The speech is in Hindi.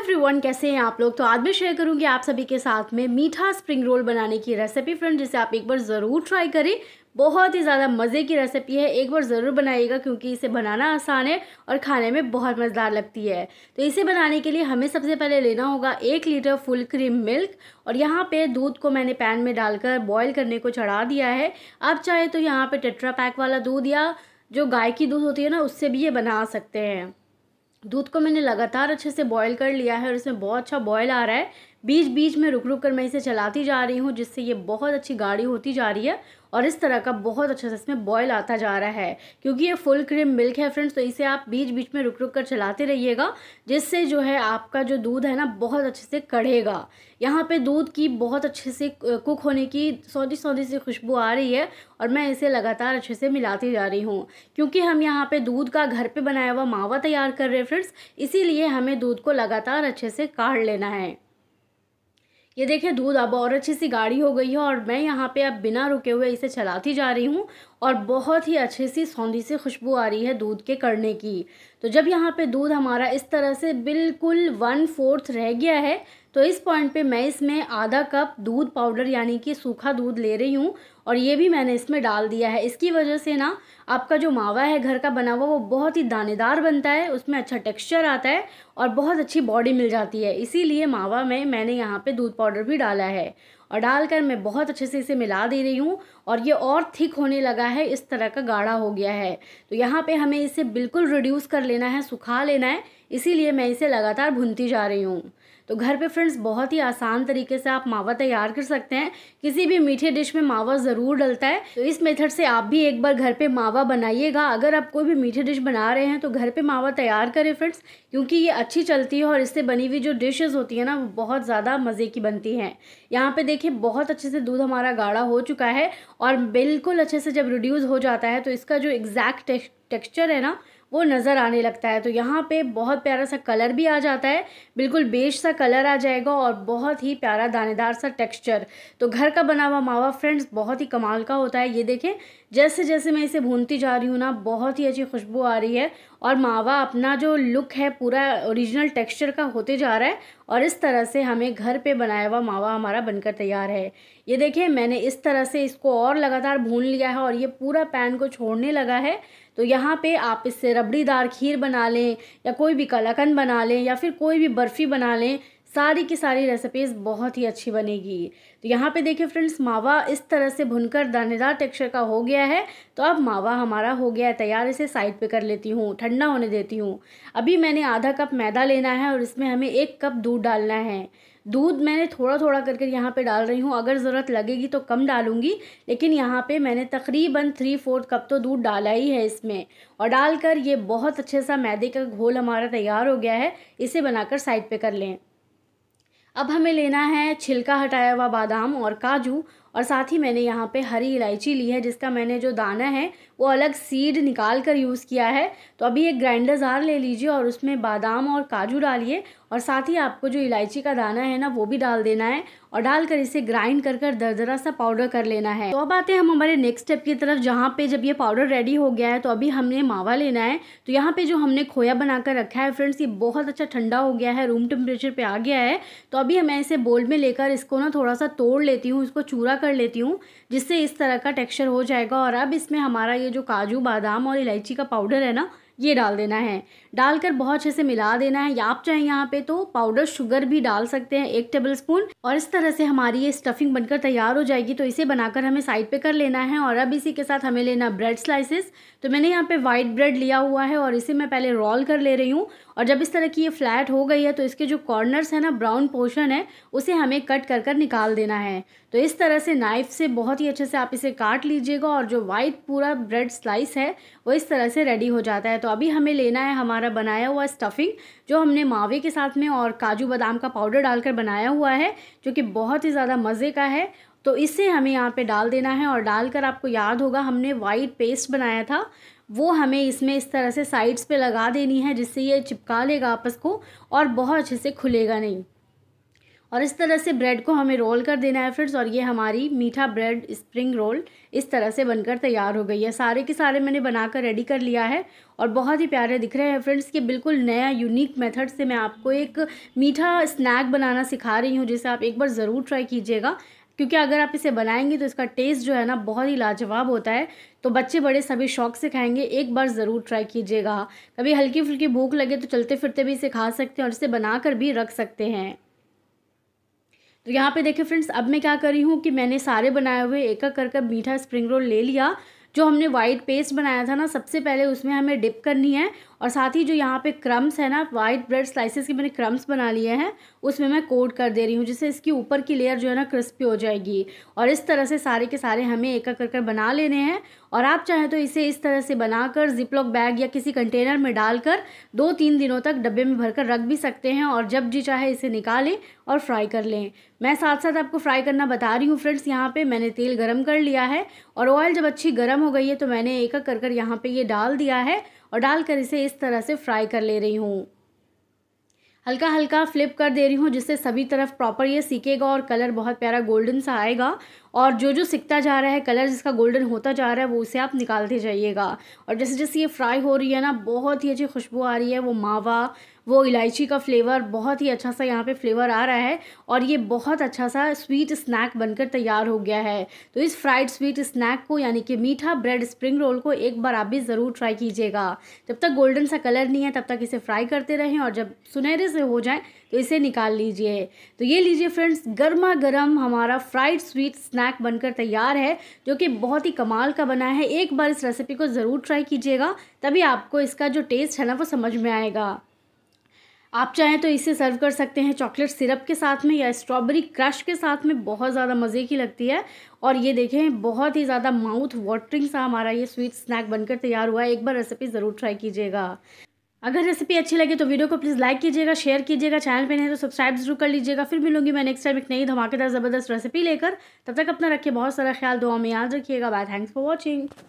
एवरीवन कैसे हैं आप लोग तो आज मैं शेयर करूंगी आप सभी के साथ में मीठा स्प्रिंग रोल बनाने की रेसिपी फ्रेंड जिसे आप एक बार ज़रूर ट्राई करें बहुत ही ज़्यादा मज़े की रेसिपी है एक बार ज़रूर बनाइएगा क्योंकि इसे बनाना आसान है और खाने में बहुत मज़ेदार लगती है तो इसे बनाने के लिए हमें सबसे पहले लेना होगा एक लीटर फुल क्रीम मिल्क और यहाँ पे दूध को मैंने पैन में डालकर बॉयल करने को चढ़ा दिया है आप चाहे तो यहाँ पर टेट्रा पैक वाला दूध या जो गाय की दूध होती है ना उससे भी ये बना सकते हैं दूध को मैंने लगातार अच्छे से बॉयल कर लिया है और इसमें बहुत अच्छा बॉयल आ रहा है बीच बीच में रुक रुक कर मैं इसे चलाती जा रही हूँ जिससे ये बहुत अच्छी गाढ़ी होती जा रही है और इस तरह का बहुत अच्छे से इसमें बॉयल आता जा रहा है क्योंकि ये फुल क्रीम मिल्क है फ्रेंड्स तो इसे आप बीच बीच में रुक रुक कर चलाते रहिएगा जिससे जो है आपका जो दूध है ना बहुत अच्छे से कढ़ेगा यहाँ पे दूध की बहुत अच्छे से कुक होने की सौदी सौदी सी खुशबू आ रही है और मैं इसे लगातार अच्छे से मिलाती जा रही हूँ क्योंकि हम यहाँ पे दूध का घर पे बनाया हुआ मावा तैयार कर रहे हैं फ्रेंड्स इसीलिए हमें दूध को लगातार अच्छे से काढ़ लेना है ये देखिए दूध अब और अच्छी सी गाढ़ी हो गई है और मैं यहाँ पे अब बिना रुके हुए इसे चलाती जा रही हूँ और बहुत ही अच्छी सी सौंधी सी खुशबू आ रही है दूध के करने की तो जब यहाँ पे दूध हमारा इस तरह से बिल्कुल वन फोर्थ रह गया है तो इस पॉइंट पे मैं इसमें आधा कप दूध पाउडर यानी कि सूखा दूध ले रही हूँ और ये भी मैंने इसमें डाल दिया है इसकी वजह से ना आपका जो मावा है घर का बना हुआ वो बहुत ही दानेदार बनता है उसमें अच्छा टेक्सचर आता है और बहुत अच्छी बॉडी मिल जाती है इसीलिए मावा में मैंने यहाँ पर दूध पाउडर भी डाला है और डालकर मैं बहुत अच्छे से इसे मिला दे रही हूँ और ये और थिक होने लगा है इस तरह का गाढ़ा हो गया है तो यहाँ पर हमें इसे बिल्कुल रिड्यूस कर लेना है सुखा लेना है इसीलिए मैं इसे लगातार भुनती जा रही हूँ तो घर पे फ्रेंड्स बहुत ही आसान तरीके से आप मावा तैयार कर सकते हैं किसी भी मीठे डिश में मावा ज़रूर डलता है तो इस मेथड से आप भी एक बार घर पे मावा बनाइएगा अगर आप कोई भी मीठे डिश बना रहे हैं तो घर पे मावा तैयार करें फ्रेंड्स क्योंकि ये अच्छी चलती है और इससे बनी हुई जो डिशेज़ होती है ना वो बहुत ज़्यादा मज़े की बनती हैं यहाँ पर देखिए बहुत अच्छे से दूध हमारा गाढ़ा हो चुका है और बिल्कुल अच्छे से जब रिड्यूज़ हो जाता है तो इसका जो एग्जैक्ट टेक्स्चर है ना वो नज़र आने लगता है तो यहाँ पे बहुत प्यारा सा कलर भी आ जाता है बिल्कुल बेश सा कलर आ जाएगा और बहुत ही प्यारा दानेदार सा टेक्स्चर तो घर का बना हुआ मावा फ्रेंड्स बहुत ही कमाल का होता है ये देखें जैसे जैसे मैं इसे भूनती जा रही हूँ ना बहुत ही अच्छी खुशबू आ रही है और मावा अपना जो लुक है पूरा ओरिजिनल टेक्सचर का होते जा रहा है और इस तरह से हमें घर पे बनाया हुआ मावा हमारा बनकर तैयार है ये देखिए मैंने इस तरह से इसको और लगातार भून लिया है और ये पूरा पैन को छोड़ने लगा है तो यहाँ पे आप इससे रबड़ीदार खीर बना लें या कोई भी कलाकंद बना लें या फिर कोई भी बर्फ़ी बना लें सारी की सारी रेसिपीज़ बहुत ही अच्छी बनेगी तो यहाँ पे देखिए फ्रेंड्स मावा इस तरह से भुनकर दानेदार टेक्सचर का हो गया है तो अब मावा हमारा हो गया है तैयार इसे साइड पे कर लेती हूँ ठंडा होने देती हूँ अभी मैंने आधा कप मैदा लेना है और इसमें हमें एक कप दूध डालना है दूध मैंने थोड़ा थोड़ा करके यहाँ पे डाल रही हूँ अगर ज़रूरत लगेगी तो कम डालूँगी लेकिन यहाँ पे मैंने तकरीबन थ्री फोर्थ कप तो दूध डाला ही है इसमें और डालकर ये बहुत अच्छे सा मैदे का घोल हमारा तैयार हो गया है इसे बनाकर साइड पे कर लें अब हमें लेना है छिलका हटाया हुआ बादाम और काजू और साथ ही मैंने यहाँ पे हरी इलायची ली है जिसका मैंने जो दाना है वो अलग सीड निकाल कर यूज़ किया है तो अभी एक ग्राइंडर जार ले लीजिए और उसमें बादाम और काजू डालिए और साथ ही आपको जो इलायची का दाना है ना वो भी डाल देना है और डालकर इसे ग्राइंड कर कर दरदरा सा पाउडर कर लेना है तो अब आते हैं हम हमारे नेक्स्ट स्टेप की तरफ जहाँ पे जब ये पाउडर रेडी हो गया है तो अभी हमने मावा लेना है तो यहाँ पे जो हमने खोया बनाकर रखा है फ्रेंड्स ये बहुत अच्छा ठंडा हो गया है रूम टेम्परेचर पे आ गया है तो अभी मैं इसे बोल में लेकर इसको ना थोड़ा सा तोड़ लेती हूँ इसको चूरा कर लेती हूँ जिससे इस तरह का टेक्स्चर हो जाएगा और अब इसमें हमारा ये जो काजू बादाम और इलायची का पाउडर है ना ये डाल देना है डालकर बहुत अच्छे से मिला देना है या आप चाहें यहाँ पे तो पाउडर शुगर भी डाल सकते हैं एक टेबल स्पून और इस तरह से हमारी ये स्टफिंग बनकर तैयार हो जाएगी तो इसे बनाकर हमें साइड पे कर लेना है और अब इसी के साथ हमें लेना ब्रेड स्लाइसेस तो मैंने यहाँ पे वाइट ब्रेड लिया हुआ है और इसे मैं पहले रोल कर ले रही हूँ और जब इस तरह की ये फ्लैट हो गई है तो इसके जो कॉर्नर्स है ना ब्राउन पोर्शन है उसे हमें कट कर कर निकाल देना है तो इस तरह से नाइफ से बहुत ही अच्छे से आप इसे काट लीजिएगा और जो वाइट पूरा ब्रेड स्लाइस है वो इस तरह से रेडी हो जाता है तो अभी हमें लेना है हमारा बनाया हुआ स्टफिंग जो हमने मावे के साथ में और काजू बादाम का पाउडर डालकर बनाया हुआ है जो कि बहुत ही ज़्यादा मज़े का है तो इसे हमें यहाँ पे डाल देना है और डालकर आपको याद होगा हमने वाइट पेस्ट बनाया था वो हमें इसमें इस तरह से साइड्स पर लगा देनी है जिससे ये चिपका लेगा आपस को और बहुत अच्छे से खुलेगा नहीं और इस तरह से ब्रेड को हमें रोल कर देना है फ्रेंड्स और ये हमारी मीठा ब्रेड स्प्रिंग रोल इस तरह से बनकर तैयार हो गई है सारे के सारे मैंने बनाकर रेडी कर लिया है और बहुत ही प्यारे दिख रहे हैं फ्रेंड्स कि बिल्कुल नया यूनिक मेथड से मैं आपको एक मीठा स्नैक बनाना सिखा रही हूँ जिसे आप एक बार ज़रूर ट्राई कीजिएगा क्योंकि अगर आप इसे बनाएंगे तो इसका टेस्ट जो है ना बहुत ही लाजवाब होता है तो बच्चे बड़े सभी शौक से खाएंगे एक बार ज़रूर ट्राई कीजिएगा कभी हल्की फुल्की भूख लगे तो चलते फिरते भी इसे खा सकते हैं और इसे बनाकर भी रख सकते हैं तो यहाँ पे देखिए फ्रेंड्स अब मैं क्या कर रही हूँ कि मैंने सारे बनाए हुए एक एक कर कर मीठा स्प्रिंग रोल ले लिया जो हमने वाइट पेस्ट बनाया था ना सबसे पहले उसमें हमें डिप करनी है और साथ ही जो यहाँ पे क्रम्स है ना वाइट ब्रेड स्लाइसेस के मैंने क्रम्स बना लिए हैं उसमें मैं कोट कर दे रही हूँ जिससे इसकी ऊपर की लेयर जो है ना क्रिस्पी हो जाएगी और इस तरह से सारे के सारे हमें एक कर कर बना लेने हैं और आप चाहें तो इसे इस तरह से बनाकर जिपलॉक बैग या किसी कंटेनर में डालकर दो तीन दिनों तक डब्बे में भरकर रख भी सकते हैं और जब जी चाहे इसे निकालें और फ्राई कर लें मैं साथ साथ आपको फ्राई करना बता रही हूँ फ्रेंड्स यहाँ पे मैंने तेल गरम कर लिया है और ऑयल जब अच्छी गरम हो गई है तो मैंने एक एक कर कर यहाँ पे ये डाल दिया है और डालकर इसे इस तरह से फ्राई कर ले रही हूँ हल्का हल्का फ्लिप कर दे रही हूँ जिससे सभी तरफ प्रॉपर ये सीखेगा और कलर बहुत प्यारा गोल्डन सा आएगा और जो जो सीखता जा रहा है कलर जिसका गोल्डन होता जा रहा है वो उसे आप निकालते जाइएगा और जैसे जैसे ये फ्राई हो रही है ना बहुत ही अच्छी खुशबू आ रही है वो मावा वो इलायची का फ्लेवर बहुत ही अच्छा सा यहाँ पे फ्लेवर आ रहा है और ये बहुत अच्छा सा स्वीट स्नैक बनकर तैयार हो गया है तो इस फ्राइड स्वीट स्नैक को यानी कि मीठा ब्रेड स्प्रिंग रोल को एक बार आप भी ज़रूर ट्राई कीजिएगा जब तक गोल्डन सा कलर नहीं है तब तक इसे फ्राई करते रहें और जब सुनहरे से हो जाए तो इसे निकाल लीजिए तो ये लीजिए फ्रेंड्स गर्मा गर्म हमारा फ्राइड स्वीट स्नैक बनकर तैयार है जो कि बहुत ही कमाल का बना है एक बार इस रेसिपी को ज़रूर ट्राई कीजिएगा तभी आपको इसका जो टेस्ट है ना वो समझ में आएगा आप चाहें तो इसे सर्व कर सकते हैं चॉकलेट सिरप के साथ में या स्ट्रॉबेरी क्रश के साथ में बहुत ज़्यादा मज़े की लगती है और ये देखें बहुत ही ज़्यादा माउथ वाटरिंग सा हमारा ये स्वीट स्नैक बनकर तैयार हुआ है एक बार रेसिपी ज़रूर ट्राई कीजिएगा अगर रेसिपी अच्छी लगे तो वीडियो को प्लीज़ लाइक कीजिएगा शेयर कीजिएगा चैनल पर नहीं तो सब्सक्राइब जरूर कर लीजिएगा फिर मिलूंगी मैं नेक्स्ट टाइम एक नई धमाकेदार ज़बरदस्त रेसिपी लेकर तब तक अपना रखिए बहुत सारा ख्याल दुआ में याद रखिएगा बाय थैंक्स फॉर वॉचिंग